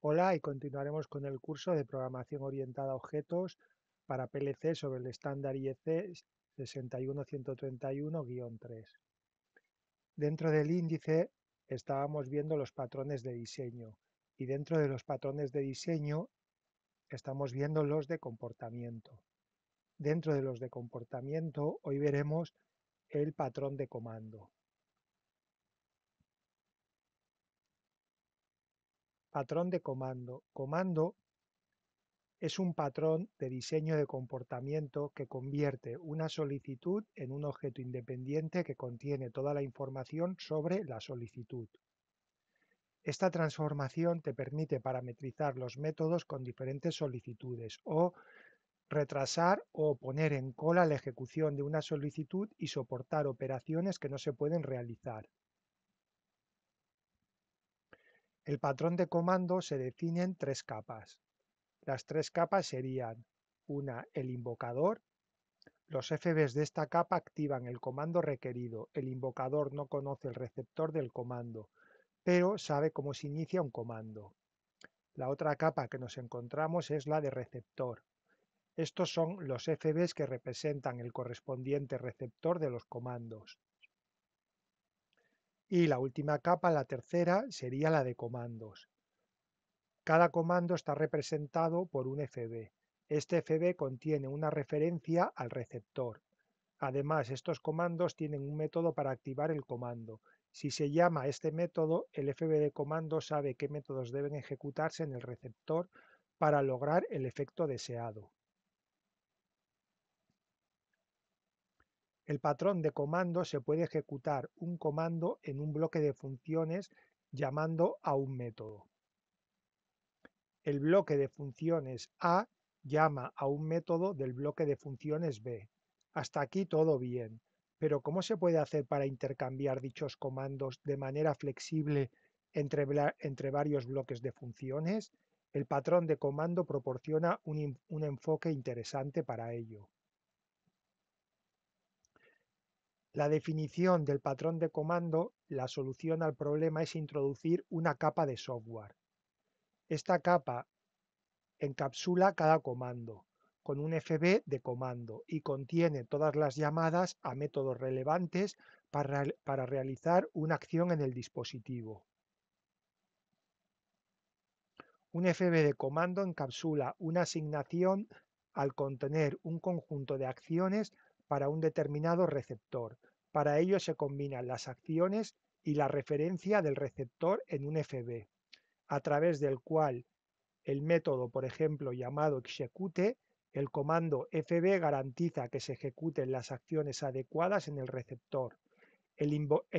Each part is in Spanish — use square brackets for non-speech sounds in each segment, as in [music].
Hola y continuaremos con el curso de Programación Orientada a Objetos para PLC sobre el estándar e IEC 61131-3. Dentro del índice estábamos viendo los patrones de diseño y dentro de los patrones de diseño estamos viendo los de comportamiento. Dentro de los de comportamiento hoy veremos el patrón de comando. Patrón de comando. Comando es un patrón de diseño de comportamiento que convierte una solicitud en un objeto independiente que contiene toda la información sobre la solicitud. Esta transformación te permite parametrizar los métodos con diferentes solicitudes o retrasar o poner en cola la ejecución de una solicitud y soportar operaciones que no se pueden realizar. El patrón de comando se define en tres capas. Las tres capas serían una, el invocador. Los FBs de esta capa activan el comando requerido. El invocador no conoce el receptor del comando, pero sabe cómo se inicia un comando. La otra capa que nos encontramos es la de receptor. Estos son los FBs que representan el correspondiente receptor de los comandos. Y la última capa, la tercera, sería la de comandos. Cada comando está representado por un FB. Este FB contiene una referencia al receptor. Además, estos comandos tienen un método para activar el comando. Si se llama este método, el FB de comando sabe qué métodos deben ejecutarse en el receptor para lograr el efecto deseado. El patrón de comando se puede ejecutar un comando en un bloque de funciones llamando a un método. El bloque de funciones A llama a un método del bloque de funciones B. Hasta aquí todo bien, pero ¿cómo se puede hacer para intercambiar dichos comandos de manera flexible entre, varios bloques de funciones? El patrón de comando proporciona un enfoque interesante para ello. La definición del patrón de comando, la solución al problema es introducir una capa de software. Esta capa encapsula cada comando, con un FB de comando, y contiene todas las llamadas a métodos relevantes para, para realizar una acción en el dispositivo. Un FB de comando encapsula una asignación al contener un conjunto de acciones para un determinado receptor. Para ello se combinan las acciones y la referencia del receptor en un FB, a través del cual el método, por ejemplo, llamado execute, el comando FB garantiza que se ejecuten las acciones adecuadas en el receptor. El,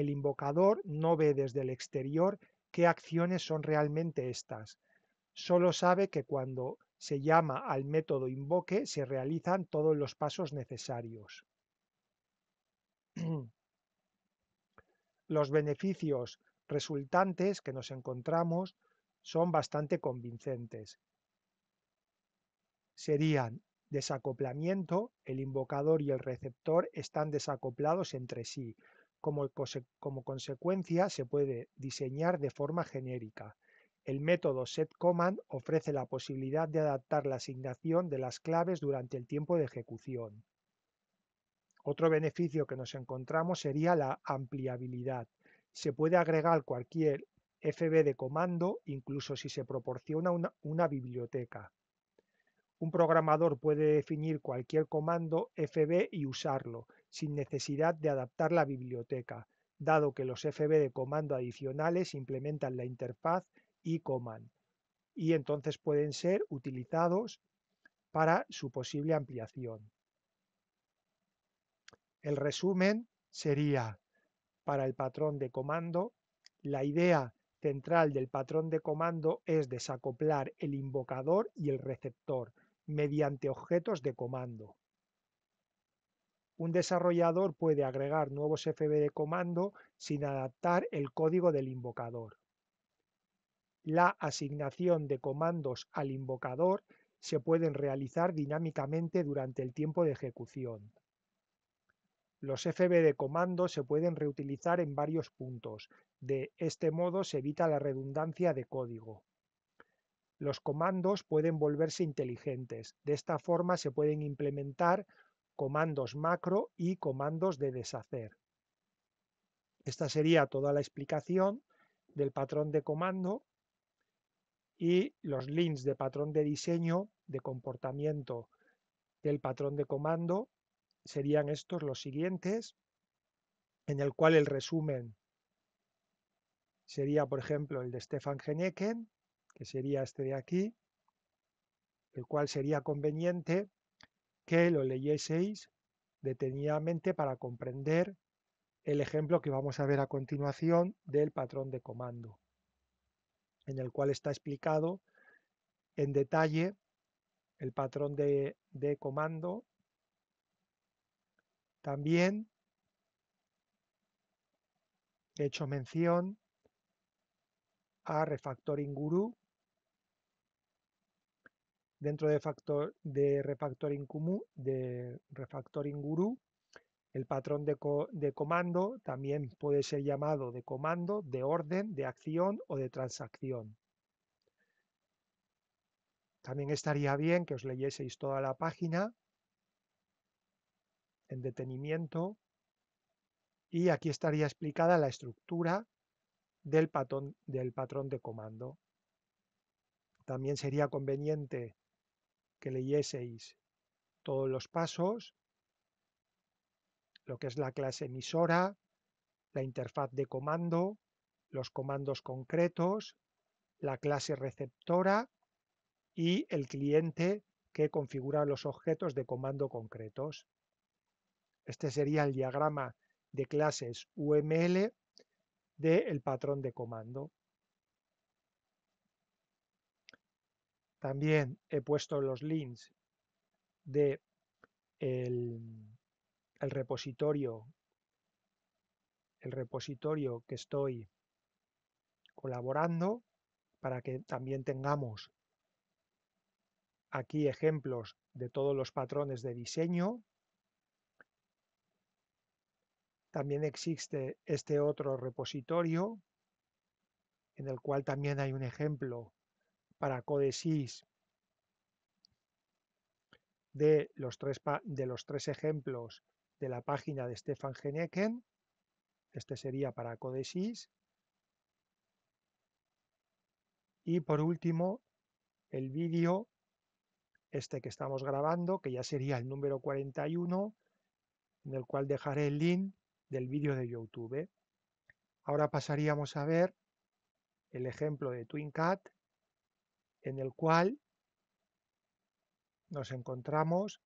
invocador no ve desde el exterior qué acciones son realmente estas. Solo sabe que cuando se llama al método invoque, se realizan todos los pasos necesarios. [clears throat] Los beneficios resultantes que nos encontramos son bastante convincentes. Serían desacoplamiento, el invocador y el receptor están desacoplados entre sí. Como, como consecuencia se puede diseñar de forma genérica. El método setCommand ofrece la posibilidad de adaptar la asignación de las claves durante el tiempo de ejecución. Otro beneficio que nos encontramos sería la ampliabilidad. Se puede agregar cualquier FB de comando, incluso si se proporciona una, biblioteca. Un programador puede definir cualquier comando FB y usarlo, sin necesidad de adaptar la biblioteca, dado que los FB de comando adicionales implementan la interfaz y Y entonces pueden ser utilizados para su posible ampliación. El resumen sería, para el patrón de comando, la idea central del patrón de comando es desacoplar el invocador y el receptor mediante objetos de comando. Un desarrollador puede agregar nuevos FB de comando sin adaptar el código del invocador la asignación de comandos al invocador se pueden realizar dinámicamente durante el tiempo de ejecución. Los FB de comando se pueden reutilizar en varios puntos, de este modo se evita la redundancia de código. Los comandos pueden volverse inteligentes, de esta forma se pueden implementar comandos macro y comandos de deshacer. Esta sería toda la explicación del patrón de comando y los links de patrón de diseño, de comportamiento del patrón de comando, serían estos los siguientes, en el cual el resumen sería, por ejemplo, el de Stefan Geneken, que sería este de aquí, el cual sería conveniente que lo leyeseis detenidamente para comprender el ejemplo que vamos a ver a continuación del patrón de comando en el cual está explicado en detalle el patrón de, comando. También he hecho mención a Refactoring Guru. Dentro de, factor, de, refactoring, de refactoring Guru el patrón de, comando también puede ser llamado de comando, de orden, de acción o de transacción. También estaría bien que os leyeseis toda la página en detenimiento y aquí estaría explicada la estructura del patrón, del patrón de comando. También sería conveniente que leyeseis todos los pasos lo que es la clase emisora, la interfaz de comando, los comandos concretos, la clase receptora y el cliente que configura los objetos de comando concretos. Este sería el diagrama de clases UML del patrón de comando. También he puesto los links de el, el repositorio, el repositorio que estoy colaborando para que también tengamos aquí ejemplos de todos los patrones de diseño. También existe este otro repositorio en el cual también hay un ejemplo para CodeSys de los tres, de los tres ejemplos de la página de Stefan Geneken, este sería para Codesys, y por último el vídeo este que estamos grabando, que ya sería el número 41, en el cual dejaré el link del vídeo de YouTube. Ahora pasaríamos a ver el ejemplo de TwinCat, en el cual nos encontramos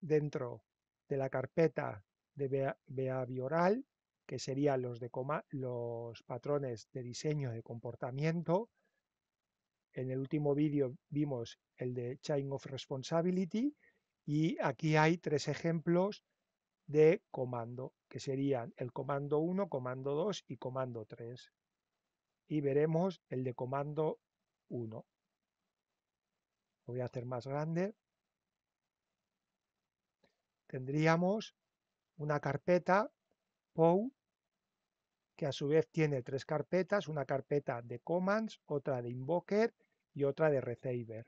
dentro de la carpeta de behavioral, que serían los, de los patrones de diseño de comportamiento. En el último vídeo vimos el de Chain of Responsibility y aquí hay tres ejemplos de comando, que serían el comando 1, comando 2 y comando 3. Y veremos el de comando 1. Lo voy a hacer más grande tendríamos una carpeta POW que a su vez tiene tres carpetas, una carpeta de commands, otra de invoker y otra de receiver.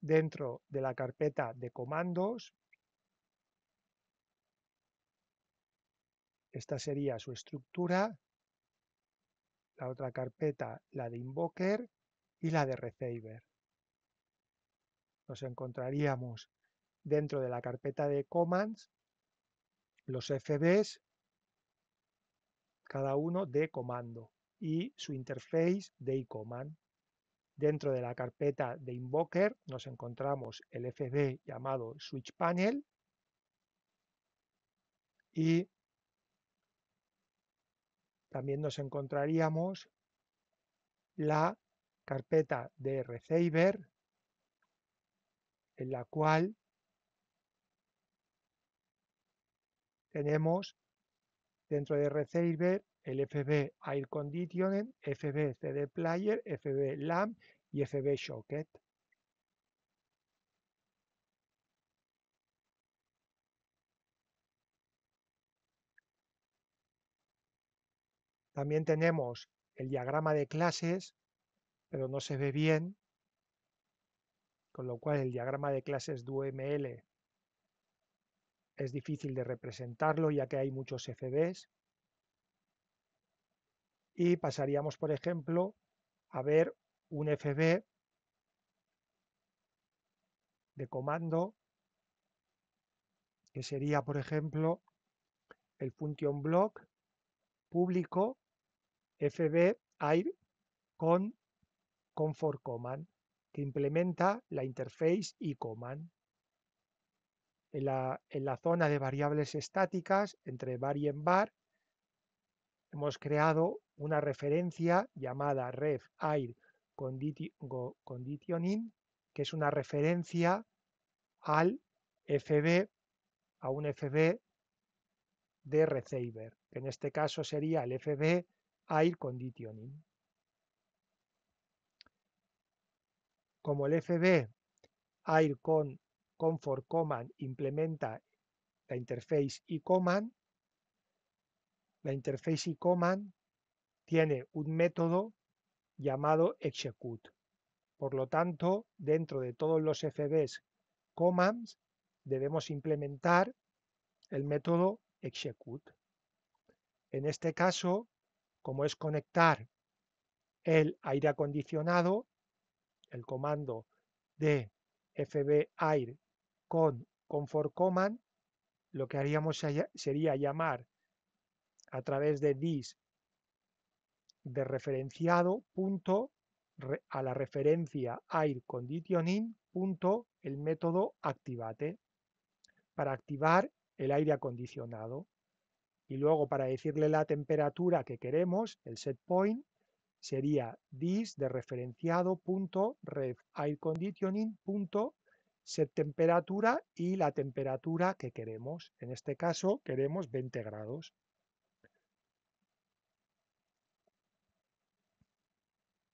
Dentro de la carpeta de comandos, esta sería su estructura, la otra carpeta la de invoker y la de receiver nos encontraríamos dentro de la carpeta de commands los FBs, cada uno de comando y su interface de e-command. Dentro de la carpeta de Invoker nos encontramos el FB llamado Switch Panel y también nos encontraríamos la carpeta de Receiver en la cual tenemos dentro de Receiver el FB Air Conditioning, FB CD Player, FB LAMP y FB Shocket. También tenemos el diagrama de clases, pero no se ve bien con lo cual el diagrama de clases DUML es difícil de representarlo ya que hay muchos FBs. Y pasaríamos, por ejemplo, a ver un FB de comando que sería, por ejemplo, el function block público fb air con for command que implementa la interface y En la, en la zona de variables estáticas, entre var y bar, hemos creado una referencia llamada ref air conditioning, que es una referencia al FB, a un FB de receiver, que en este caso sería el FB air conditioning. como el FB AIR implementa la interface y command, la interface y command tiene un método llamado execute. Por lo tanto, dentro de todos los FBs commands debemos implementar el método execute. En este caso, como es conectar el aire acondicionado, el comando de FB Air con Comfort Command, lo que haríamos sería llamar a través de this de referenciado punto a la referencia air conditioning punto el método activate para activar el aire acondicionado y luego para decirle la temperatura que queremos, el set point, sería this de referenciado punto air conditioning punto set temperatura y la temperatura que queremos. En este caso queremos 20 grados.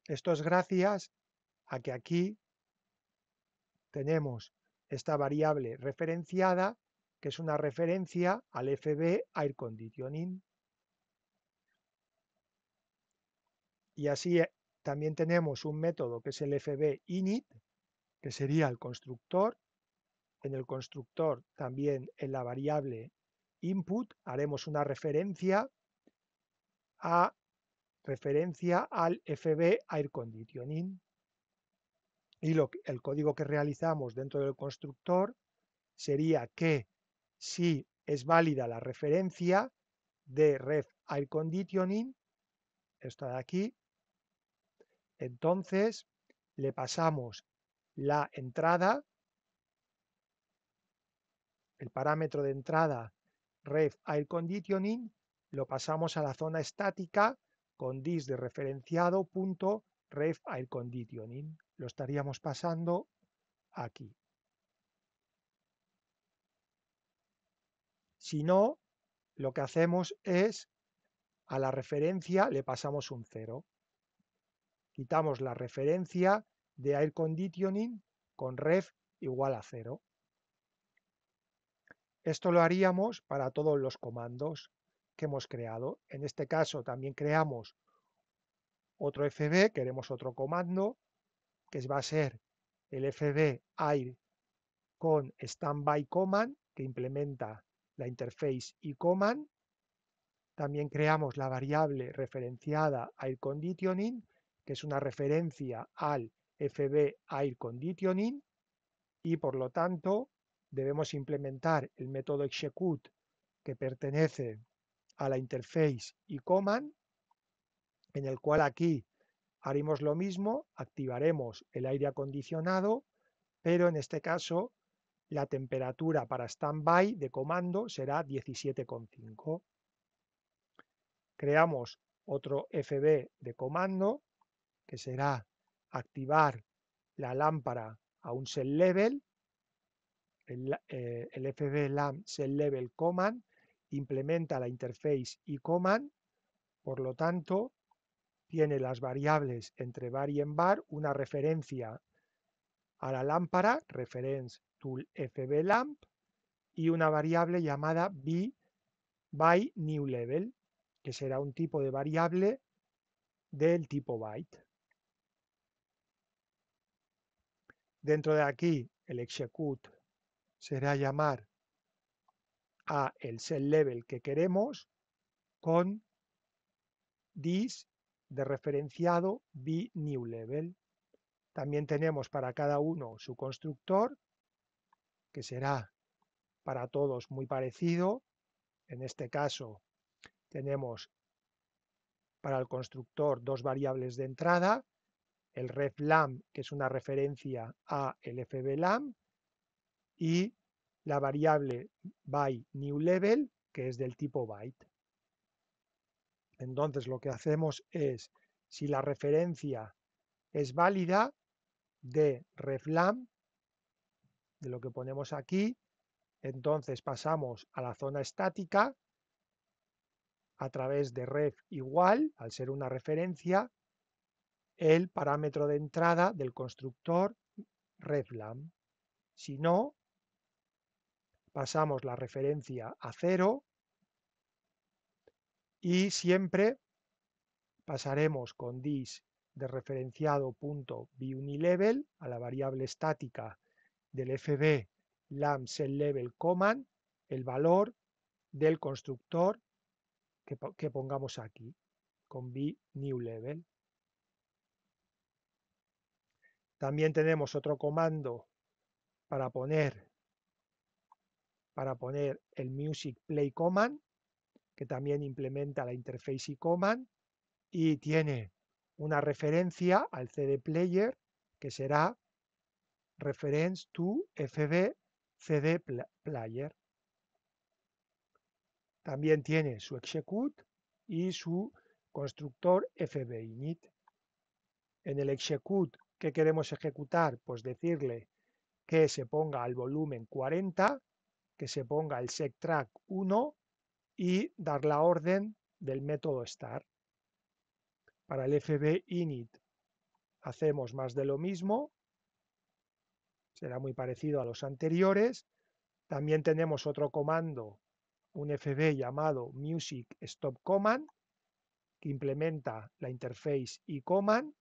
Esto es gracias a que aquí tenemos esta variable referenciada, que es una referencia al FB Air Conditioning. Y así eh, también tenemos un método que es el fb init, que sería el constructor. En el constructor también en la variable input haremos una referencia a referencia al fb air conditioning. Y lo, el código que realizamos dentro del constructor sería que si es válida la referencia de ref air conditioning, esta de aquí, entonces le pasamos la entrada, el parámetro de entrada ref air conditioning, lo pasamos a la zona estática con dis de referenciado punto ref conditioning. Lo estaríamos pasando aquí. Si no, lo que hacemos es a la referencia le pasamos un cero quitamos la referencia de air conditioning con ref igual a cero. Esto lo haríamos para todos los comandos que hemos creado. En este caso también creamos otro FB, queremos otro comando, que va a ser el FB AIR con standby command, que implementa la interface y command. También creamos la variable referenciada AIR conditioning que es una referencia al FB Air Conditioning y por lo tanto debemos implementar el método execute que pertenece a la interface y command, en el cual aquí haremos lo mismo, activaremos el aire acondicionado, pero en este caso la temperatura para standby de comando será 17,5. Creamos otro FB de comando que será activar la lámpara a un set level, el, eh, el FBLAMP set level command, implementa la interface y command, por lo tanto, tiene las variables entre var y en bar una referencia a la lámpara, reference tool lamp y una variable llamada b by new level, que será un tipo de variable del tipo byte. Dentro de aquí, el execute será llamar a el cell level que queremos con this de referenciado be new level. También tenemos para cada uno su constructor, que será para todos muy parecido. En este caso tenemos para el constructor dos variables de entrada, el reflam, que es una referencia a el fblam, y la variable by new level, que es del tipo byte. Entonces lo que hacemos es, si la referencia es válida, de reflam, de lo que ponemos aquí, entonces pasamos a la zona estática a través de ref igual, al ser una referencia, el parámetro de entrada del constructor reflam. Si no, pasamos la referencia a cero y siempre pasaremos con dis de referenciado punto level a la variable estática del fb lam level el valor del constructor que, pongamos aquí con level También tenemos otro comando para poner, para poner el Music Play Command, que también implementa la interface y command y tiene una referencia al CD Player que será reference to FB CD Player. También tiene su execute y su constructor FB init. En el execute ¿Qué queremos ejecutar? Pues decirle que se ponga al volumen 40, que se ponga el track 1 y dar la orden del método start. Para el fb init hacemos más de lo mismo, será muy parecido a los anteriores. También tenemos otro comando, un fb llamado music stop command, que implementa la interface y command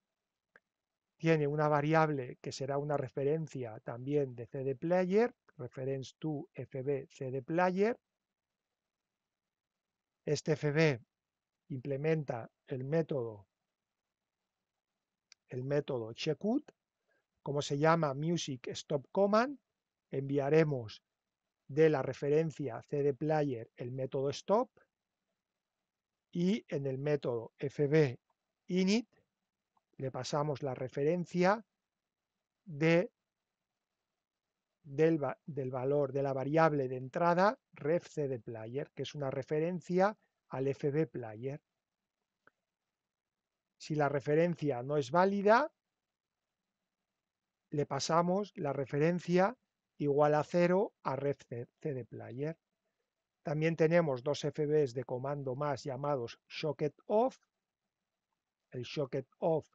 tiene una variable que será una referencia también de cdplayer, reference to fb cdplayer. Este fb implementa el método el método checkout, como se llama music stop command, enviaremos de la referencia cdplayer el método stop y en el método fb init le pasamos la referencia de, del, valor de la variable de entrada player que es una referencia al player Si la referencia no es válida, le pasamos la referencia igual a cero a player También tenemos dos FBs de comando más llamados socket off. El socket off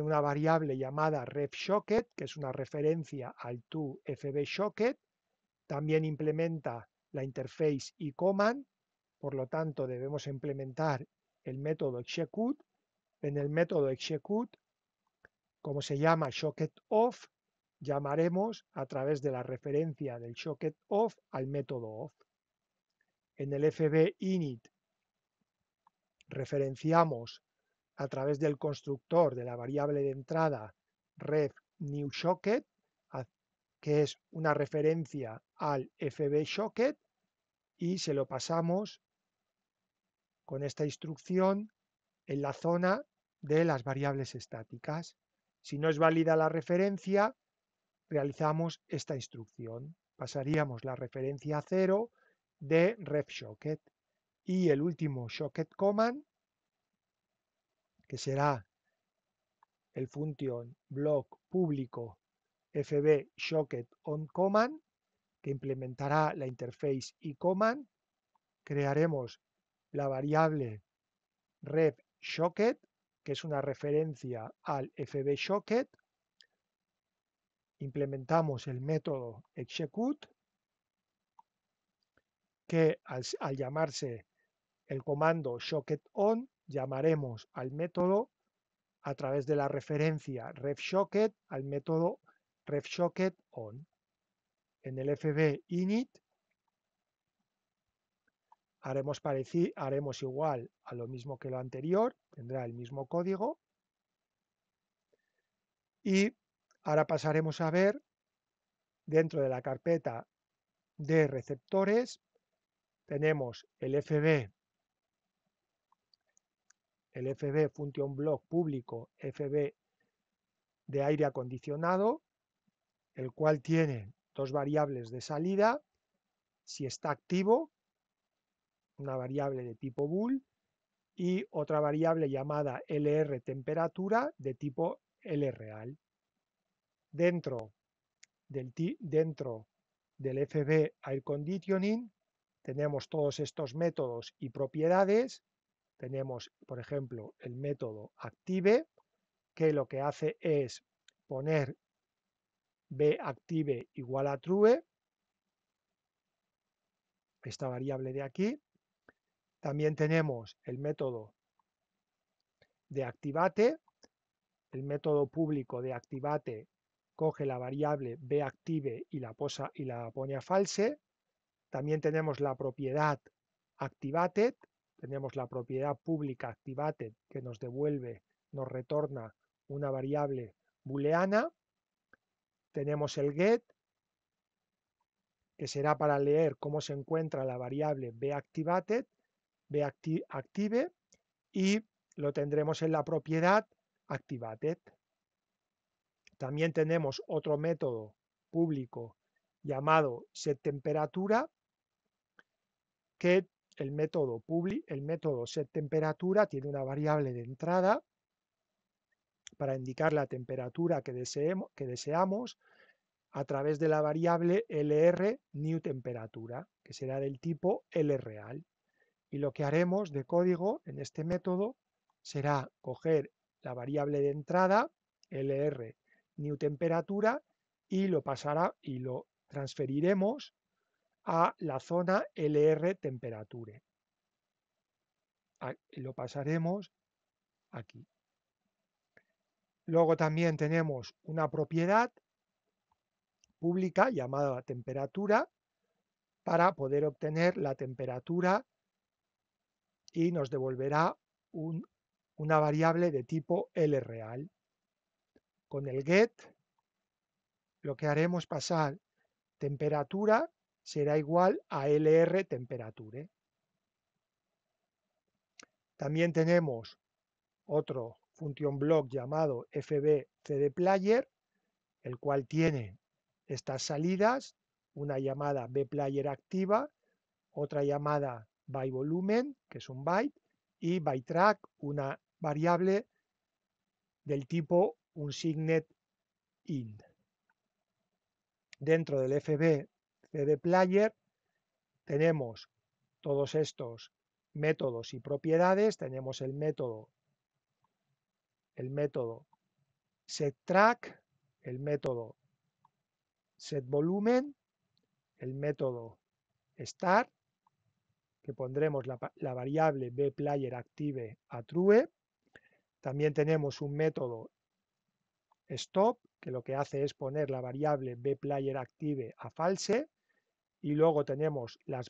una variable llamada refShocket, que es una referencia al toFBShocket. También implementa la interface y command, por lo tanto debemos implementar el método execute. En el método execute, como se llama ShocketOff, llamaremos a través de la referencia del ShocketOff al método off. En el fbinit referenciamos a través del constructor de la variable de entrada ref new socket, que es una referencia al fb socket, y se lo pasamos con esta instrucción en la zona de las variables estáticas. Si no es válida la referencia, realizamos esta instrucción. Pasaríamos la referencia a cero de ref socket y el último socket command que será el función block público fb on que implementará la interface y command. Crearemos la variable rev que es una referencia al fb Implementamos el método execute, que al, llamarse el comando socket on llamaremos al método a través de la referencia Refshocket al método refsocket on. En el fb init haremos, haremos igual a lo mismo que lo anterior, tendrá el mismo código. Y ahora pasaremos a ver dentro de la carpeta de receptores, tenemos el FB el FB Function Block público FB de aire acondicionado, el cual tiene dos variables de salida, si está activo, una variable de tipo bool, y otra variable llamada LR temperatura de tipo L real. Dentro del, dentro del FB Air Conditioning tenemos todos estos métodos y propiedades tenemos, por ejemplo, el método active, que lo que hace es poner active igual a true, esta variable de aquí. También tenemos el método de activate, el método público de activate coge la variable active y la, posa, y la pone a false. También tenemos la propiedad activated, tenemos la propiedad pública activated que nos devuelve, nos retorna una variable booleana, tenemos el get, que será para leer cómo se encuentra la variable beActivated, active y lo tendremos en la propiedad activated. También tenemos otro método público llamado setTemperatura, que el método public, el método setTemperatura tiene una variable de entrada para indicar la temperatura que, deseemos, que deseamos a través de la variable LR new temperatura, que será del tipo real Y lo que haremos de código en este método será coger la variable de entrada LR new temperatura y lo pasará y lo transferiremos a la zona LR temperature. Ah, lo pasaremos aquí. Luego también tenemos una propiedad pública llamada temperatura para poder obtener la temperatura y nos devolverá una variable de tipo L real. Con el get lo que haremos pasar temperatura será igual a LR temperature. ¿eh? También tenemos otro función block llamado fbcdPlayer player, el cual tiene estas salidas, una llamada bplayer activa, otra llamada byVolumen, que es un byte, y byTrack, una variable del tipo signet int. Dentro del fb este, de Player, tenemos todos estos métodos y propiedades. Tenemos el método, el método setTrack, el método setVolumen, el método start, que pondremos la, la variable bPlayerActive a true. También tenemos un método stop, que lo que hace es poner la variable bPlayerActive a false y luego tenemos las,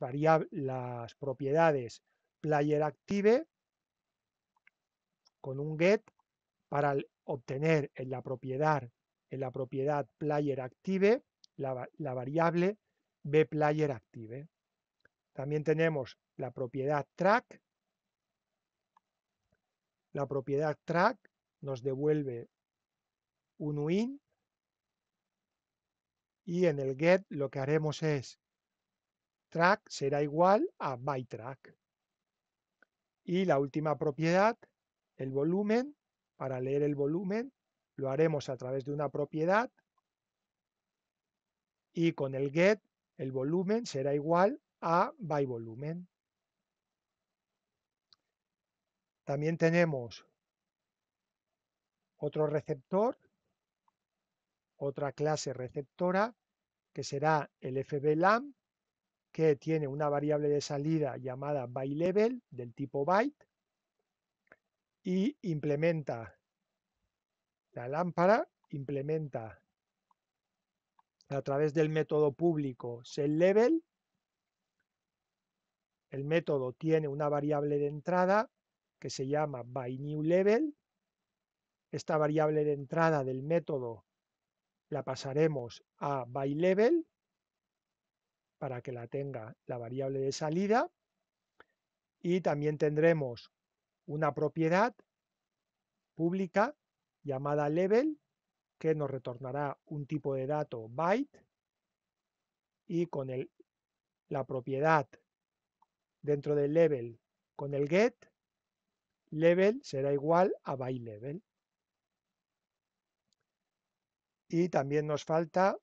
las propiedades active con un get para obtener en la propiedad, en la propiedad playerActive la, la variable bPlayerActive. También tenemos la propiedad track. La propiedad track nos devuelve un win y en el get lo que haremos es track será igual a ByTrack. Y la última propiedad, el volumen, para leer el volumen, lo haremos a través de una propiedad y con el get el volumen será igual a by volumen. También tenemos otro receptor, otra clase receptora que será el fblam que tiene una variable de salida llamada byLevel del tipo byte y implementa la lámpara, implementa a través del método público level el método tiene una variable de entrada que se llama byNewLevel, esta variable de entrada del método la pasaremos a byLevel para que la tenga la variable de salida y también tendremos una propiedad pública llamada level que nos retornará un tipo de dato byte y con la propiedad dentro del level con el get, level será igual a byte level. Y también nos falta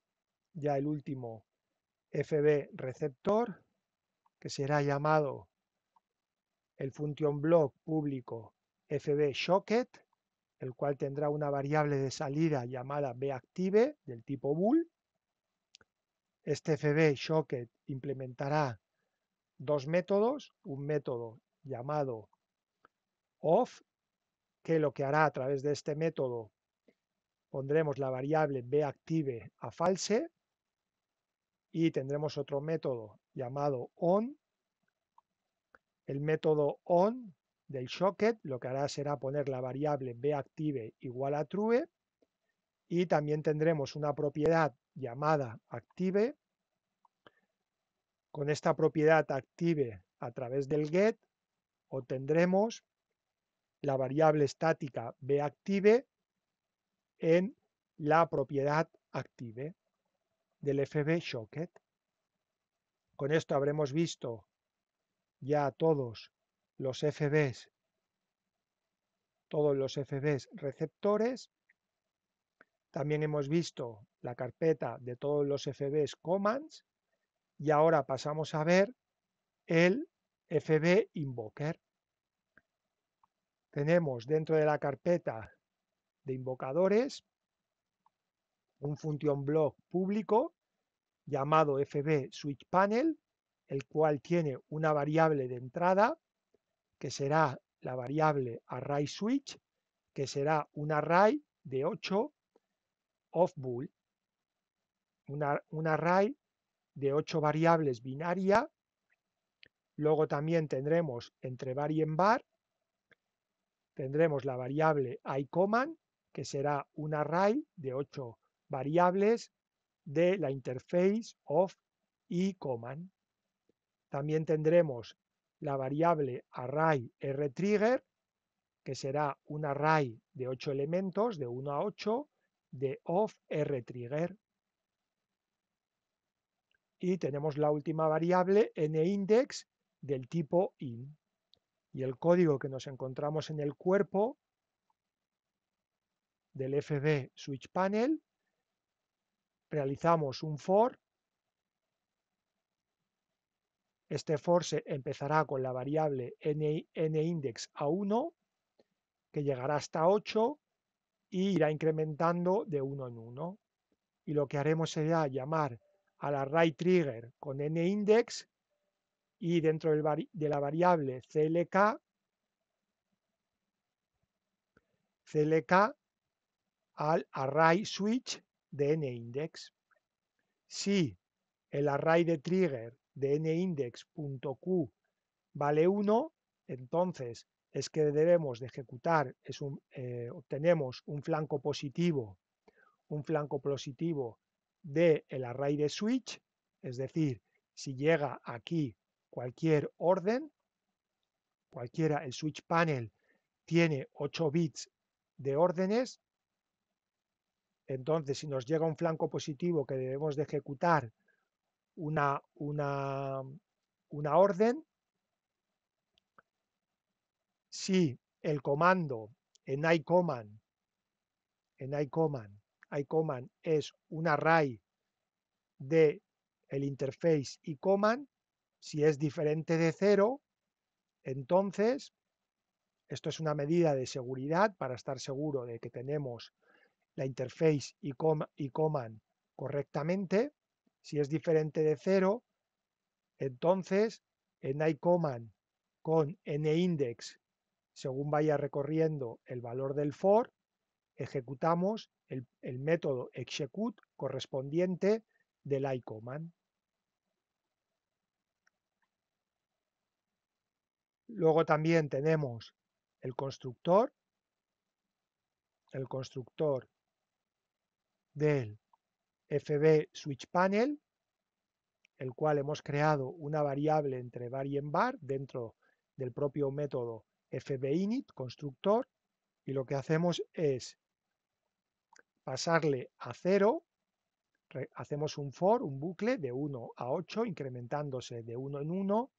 ya el último FB receptor, que será llamado el function block público FB socket, el cual tendrá una variable de salida llamada bActive del tipo bool. Este FB socket implementará dos métodos, un método llamado off, que lo que hará a través de este método pondremos la variable bActive a false y tendremos otro método llamado on. El método on del socket lo que hará será poner la variable bActive igual a true y también tendremos una propiedad llamada active. Con esta propiedad active a través del get obtendremos la variable estática bActive en la propiedad active del FB Shocket. Con esto habremos visto ya todos los FBs, todos los FBs receptores. También hemos visto la carpeta de todos los FBs commands y ahora pasamos a ver el FB Invoker. Tenemos dentro de la carpeta de invocadores un función blog público llamado fb switch panel, el cual tiene una variable de entrada que será la variable array switch, que será un array de 8 off bool, una, un array de 8 variables binaria. Luego también tendremos entre var y en var, tendremos la variable iCommand, que será un array de 8 variables de la interface of y command. También tendremos la variable array rtrigger, que será un array de 8 elementos, de 1 a 8, de of rtrigger. Y tenemos la última variable nindex del tipo in. Y el código que nos encontramos en el cuerpo del FB switch panel realizamos un for. Este for se empezará con la variable n index a 1, que llegará hasta 8 y irá incrementando de 1 en 1. Y lo que haremos será llamar al array trigger con index y dentro de la variable clk, clk al array switch de n-index. Si el array de trigger de nindex.q vale 1, entonces es que debemos de ejecutar, es un, eh, obtenemos un flanco positivo, un flanco positivo del array de switch, es decir, si llega aquí cualquier orden, cualquiera, el switch panel tiene 8 bits de órdenes, entonces, si nos llega un flanco positivo que debemos de ejecutar una, orden, si el comando en iCommand, en iCommand, es un array de el interface iCommand, si es diferente de cero, entonces esto es una medida de seguridad para estar seguro de que tenemos interface y, coma, y coman correctamente. Si es diferente de cero entonces en coman con n index según vaya recorriendo el valor del for, ejecutamos el, método execute correspondiente del iComan. Luego también tenemos el constructor. El constructor del FB Switch Panel, el cual hemos creado una variable entre var dentro del propio método init constructor, y lo que hacemos es pasarle a 0, hacemos un for, un bucle de 1 a 8, incrementándose de 1 en 1,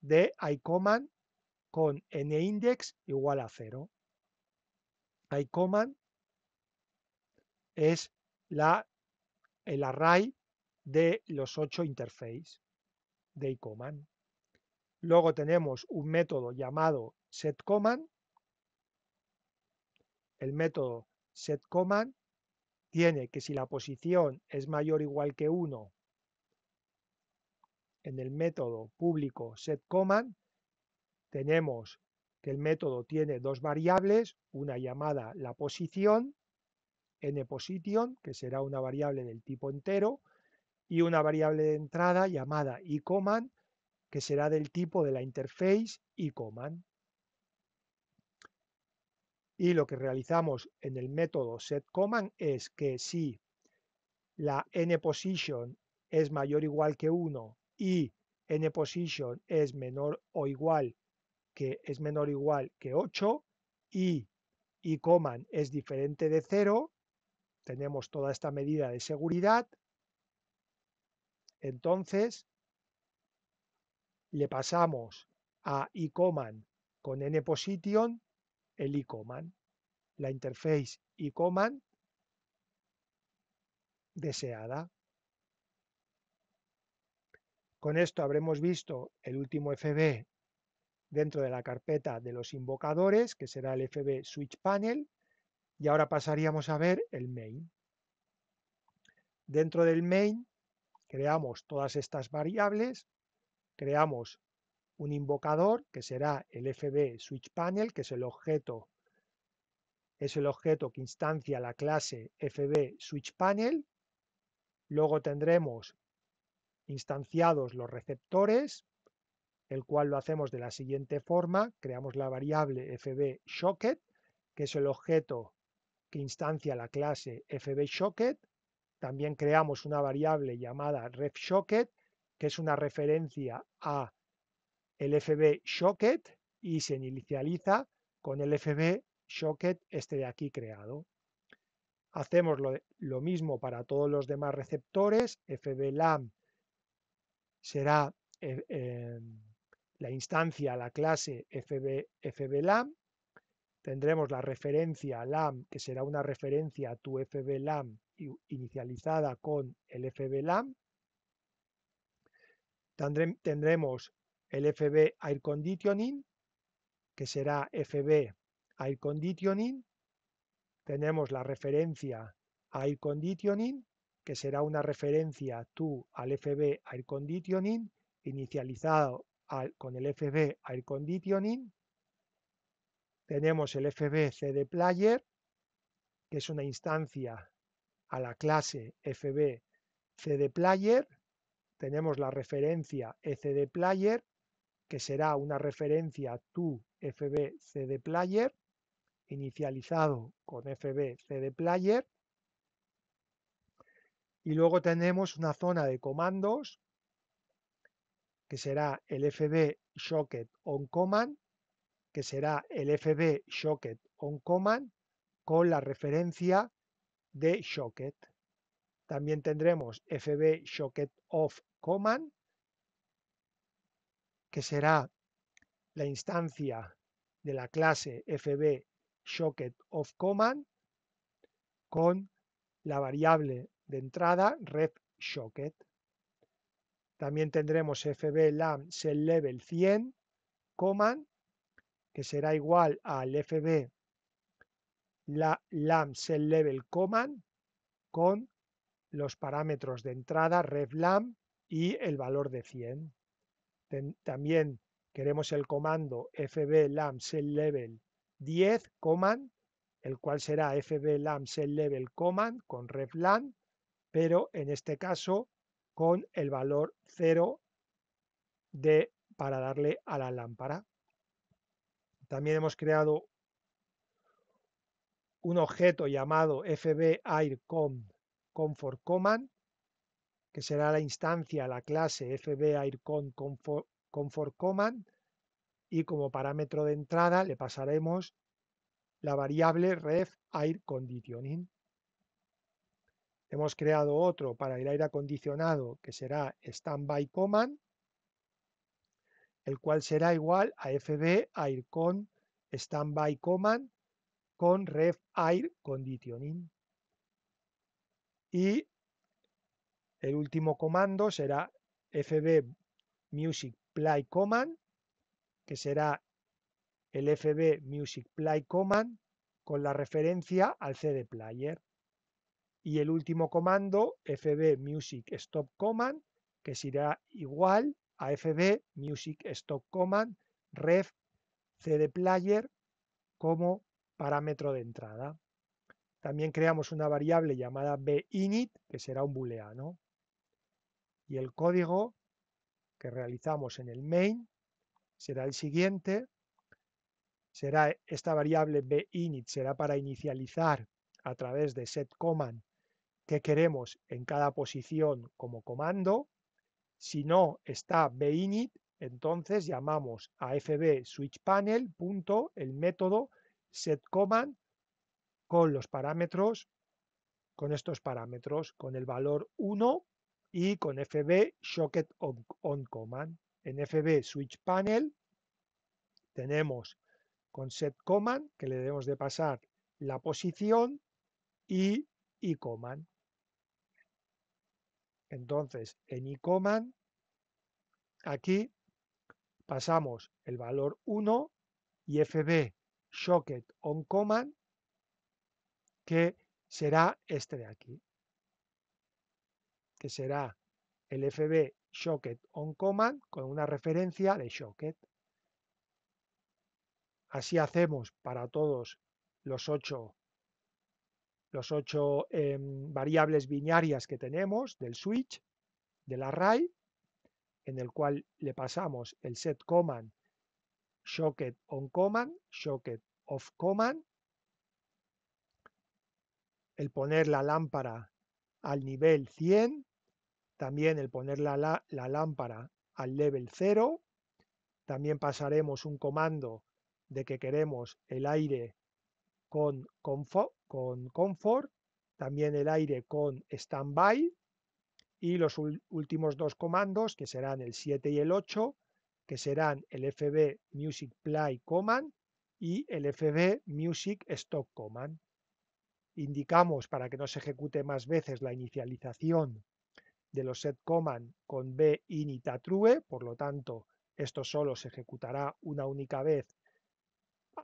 de iCommand con nindex igual a 0. iCommand es el array de los ocho interfaces de iCommand. Luego tenemos un método llamado setCommand. El método setCommand tiene que si la posición es mayor o igual que 1 en el método público setCommand, tenemos que el método tiene dos variables, una llamada la posición nposition, que será una variable del tipo entero, y una variable de entrada llamada eCommand que será del tipo de la interface eCommand Y lo que realizamos en el método setCommand es que si la nPosition es mayor o igual que 1 y nPosition es menor o igual que es menor o igual que 8 y eCommand es diferente de 0, tenemos toda esta medida de seguridad, entonces le pasamos a iComan con N-Position el E-Command. la interface iComan deseada. Con esto habremos visto el último FB dentro de la carpeta de los invocadores, que será el FB Switch Panel, y ahora pasaríamos a ver el main. Dentro del main creamos todas estas variables, creamos un invocador que será el fb switch panel, que es el objeto es el objeto que instancia la clase fb switch panel. Luego tendremos instanciados los receptores, el cual lo hacemos de la siguiente forma, creamos la variable fb socket, que es el objeto instancia la clase fbSocket. También creamos una variable llamada refSocket, que es una referencia a el y se inicializa con el FBShocket este de aquí creado. Hacemos lo, mismo para todos los demás receptores. fbLAM será eh, em, la instancia a la clase fb, tendremos la referencia LAM, que será una referencia a tu LAM inicializada con el LAM. Tendremos el FB Air Conditioning, que será FB Air Conditioning. Tenemos la referencia Air Conditioning, que será una referencia tú al FB Air Conditioning inicializado con el FB Air Conditioning tenemos el FBCDPlayer, player que es una instancia a la clase FBCDPlayer. tenemos la referencia e player que será una referencia a tu inicializado con FBCDPlayer. y luego tenemos una zona de comandos, que será el fb on que será el FB Shocket on Command con la referencia de Shocket. También tendremos FB Shocket Command, que será la instancia de la clase FB Shocket of Command con la variable de entrada red También tendremos FB LAM Level 100 Command que será igual al FB la LAM Level Command con los parámetros de entrada RefLAM y el valor de 100. también queremos el comando FB LAM Level 10 command, el cual será FB LAM Level command con RefLAM, pero en este caso con el valor 0 de, para darle a la lámpara. También hemos creado un objeto llamado fb que será la instancia, la clase fb y como parámetro de entrada le pasaremos la variable REFAIRCONDITIONING. Hemos creado otro para el aire acondicionado que será standby el cual será igual a fb aircon standby command con ref air conditioning. Y el último comando será fb music play command, que será el fb music play command con la referencia al CD player. Y el último comando fb music stop command, que será igual AFB, Music Stock Command, Ref, CD Player como parámetro de entrada. También creamos una variable llamada binit, que será un booleano. Y el código que realizamos en el main será el siguiente. Será esta variable binit será para inicializar a través de set command que queremos en cada posición como comando. Si no está BINIT, entonces llamamos a fb switchpanel.el punto el método setCommand con los parámetros, con estos parámetros, con el valor 1 y con fb socket command. En fb panel tenemos con setCommand que le debemos de pasar la posición y, y command. Entonces, en iCommand, aquí pasamos el valor 1 y FB socket on Command, que será este de aquí, que será el FB socket on Command con una referencia de socket Así hacemos para todos los ocho los ocho em, variables binarias que tenemos del switch, del array, en el cual le pasamos el set command, socket on command, socket off command, el poner la lámpara al nivel 100, también el poner la, la, lámpara al level 0, también pasaremos un comando de que queremos el aire con, confort, comfort, también el aire con standby y los últimos dos comandos que serán el 7 y el 8, que serán el FB Music Play Command y el FB Music Stop Command. Indicamos para que no se ejecute más veces la inicialización de los set command con B init true, por lo tanto, esto solo se ejecutará una única vez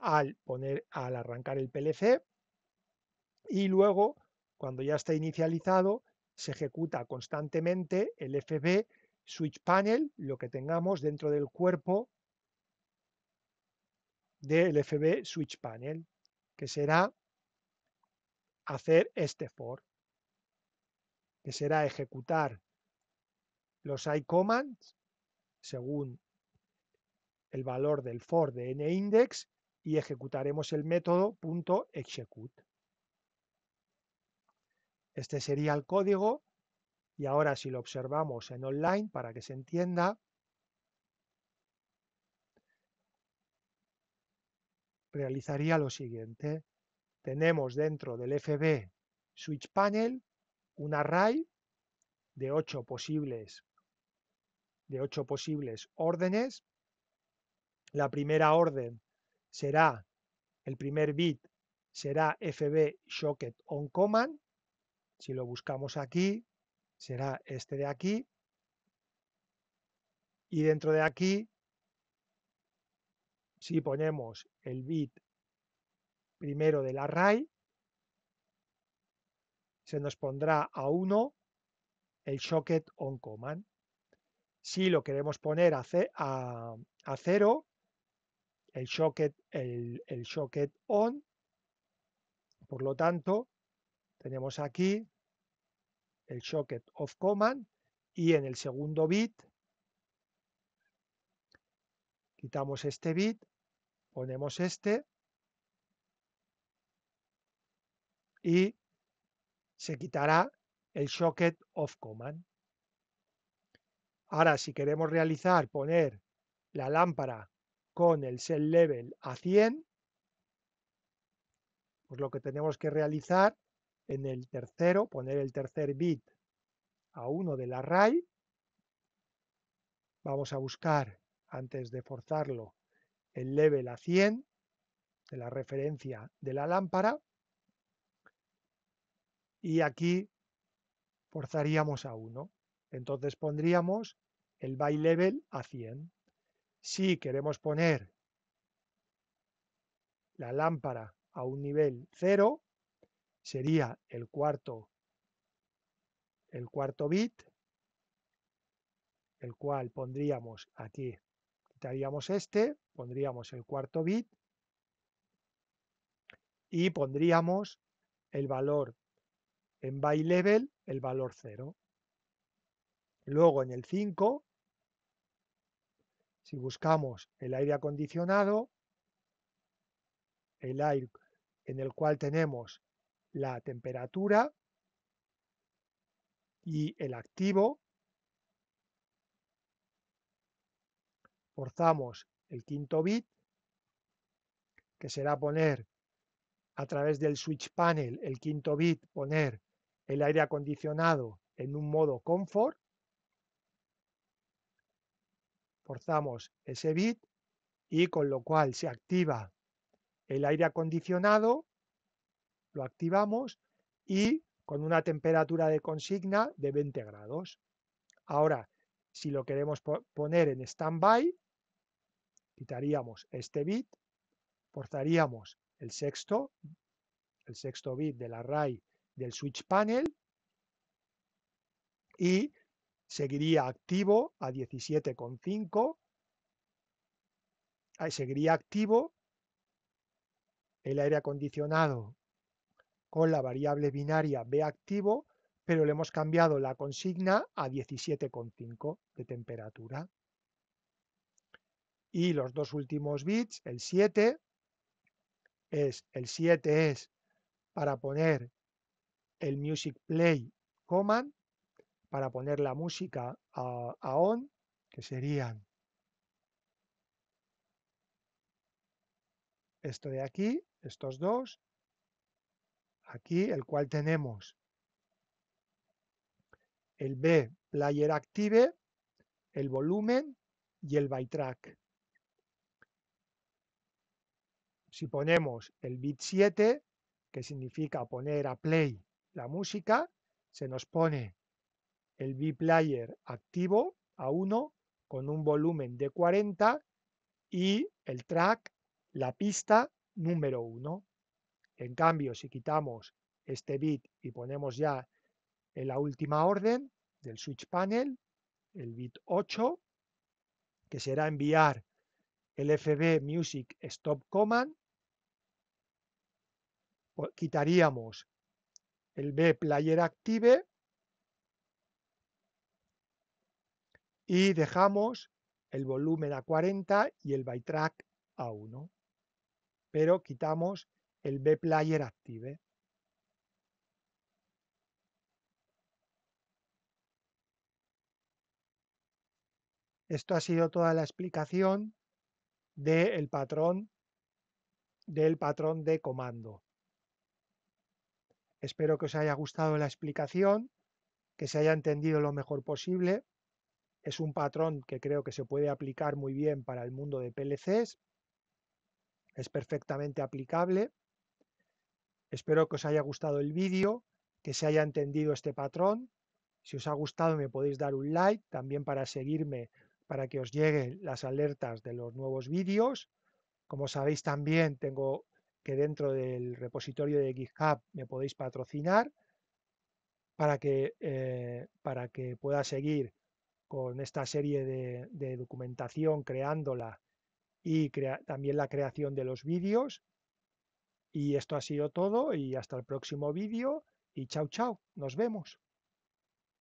al, poner, al arrancar el PLC y luego, cuando ya está inicializado, se ejecuta constantemente el FB switch panel, lo que tengamos dentro del cuerpo del FB switch panel, que será hacer este for, que será ejecutar los Commands según el valor del for de nindex y ejecutaremos el método .execute. Este sería el código y ahora si lo observamos en online para que se entienda, realizaría lo siguiente. Tenemos dentro del FB switch panel un array de ocho posibles, de posibles órdenes. La primera orden será el primer bit será FB Socket on Command. Si lo buscamos aquí, será este de aquí. Y dentro de aquí, si ponemos el bit primero del array, se nos pondrá a 1 el socket on command. Si lo queremos poner a, a, a 0, el socket, el, on. Por lo tanto, tenemos aquí el socket of command y en el segundo bit quitamos este bit, ponemos este y se quitará el socket of command. Ahora, si queremos realizar, poner la lámpara con el sell level a 100, pues lo que tenemos que realizar en el tercero, poner el tercer bit a 1 del array, vamos a buscar, antes de forzarlo, el level a 100 de la referencia de la lámpara, y aquí forzaríamos a 1. Entonces pondríamos el by level a 100 si queremos poner la lámpara a un nivel cero sería el cuarto, el cuarto bit, el cual pondríamos aquí, quitaríamos este, pondríamos el cuarto bit y pondríamos el valor en by level, el valor cero Luego en el 5 si buscamos el aire acondicionado, el aire en el cual tenemos la temperatura y el activo, forzamos el quinto bit, que será poner a través del switch panel el quinto bit, poner el aire acondicionado en un modo confort, forzamos ese bit y con lo cual se activa el aire acondicionado, lo activamos y con una temperatura de consigna de 20 grados. Ahora, si lo queremos poner en standby, quitaríamos este bit, forzaríamos el sexto, el sexto bit del array del switch panel y seguiría activo a 17,5, ah, seguiría activo el aire acondicionado con la variable binaria B activo, pero le hemos cambiado la consigna a 17,5 de temperatura. Y los dos últimos bits, el 7, es, el 7 es para poner el music play command para poner la música a, on, que serían esto de aquí, estos dos, aquí el cual tenemos el B player active, el volumen y el by track. Si ponemos el bit 7, que significa poner a play la música, se nos pone el B-Player activo a 1 con un volumen de 40 y el track, la pista número 1. En cambio, si quitamos este bit y ponemos ya en la última orden del switch panel, el bit 8, que será enviar el FB Music Stop Command, quitaríamos el B Player Active y dejamos el volumen a 40 y el by track a 1, pero quitamos el B player active. Esto ha sido toda la explicación del patrón del patrón de comando. Espero que os haya gustado la explicación, que se haya entendido lo mejor posible es un patrón que creo que se puede aplicar muy bien para el mundo de PLCs. Es perfectamente aplicable. Espero que os haya gustado el vídeo, que se haya entendido este patrón. Si os ha gustado me podéis dar un like, también para seguirme, para que os lleguen las alertas de los nuevos vídeos. Como sabéis también tengo que dentro del repositorio de GitHub me podéis patrocinar para que, eh, para que pueda seguir con esta serie de, documentación, creándola y también la creación de los vídeos. Y esto ha sido todo y hasta el próximo vídeo y chao chao, nos vemos.